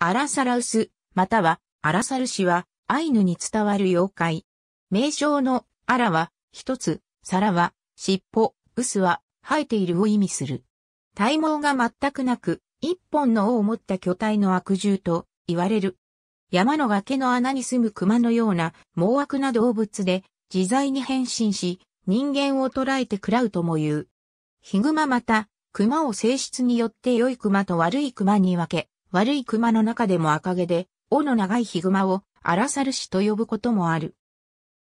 アラサラウス、またはアラサル氏はアイヌに伝わる妖怪。名称のアラは一つ、サラは尻尾、ウスは生えているを意味する。体毛が全くなく、一本の尾を持った巨体の悪獣と言われる。山の崖の穴に住む熊のような猛悪な動物で自在に変身し、人間を捕らえて喰らうとも言う。ヒグマまた、熊を性質によって良い熊と悪い熊に分け、悪い熊の中でも赤毛で、尾の長いヒグマを荒猿氏と呼ぶこともある。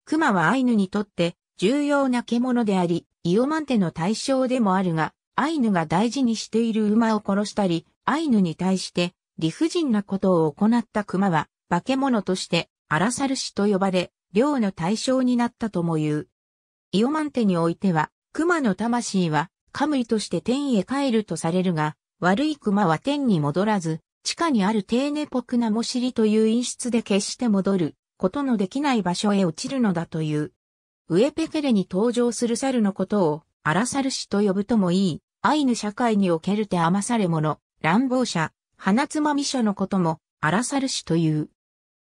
熊はアイヌにとって重要な獣であり、イオマンテの対象でもあるが、アイヌが大事にしている馬を殺したり、アイヌに対して理不尽なことを行った熊は、化け物として荒猿氏と呼ばれ、猟の対象になったとも言う。イオマンテにおいては、熊の魂は、カムイとして天へ帰るとされるが、悪い熊は天に戻らず、地下にある低ネポクナモシリという陰湿で決して戻ることのできない場所へ落ちるのだという。ウエペケレに登場する猿のことを、アラサル氏と呼ぶともいい、アイヌ社会における手余され者、乱暴者、花つまみ者のことも、アラサル氏という。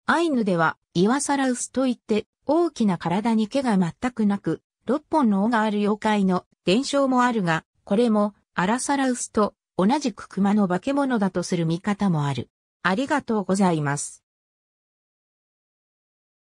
アイヌでは、イワサラウスといって、大きな体に毛が全くなく、六本の尾がある妖怪の伝承もあるが、これも、アラサラウスと同じく熊の化け物だとする見方もある。ありがとうございます。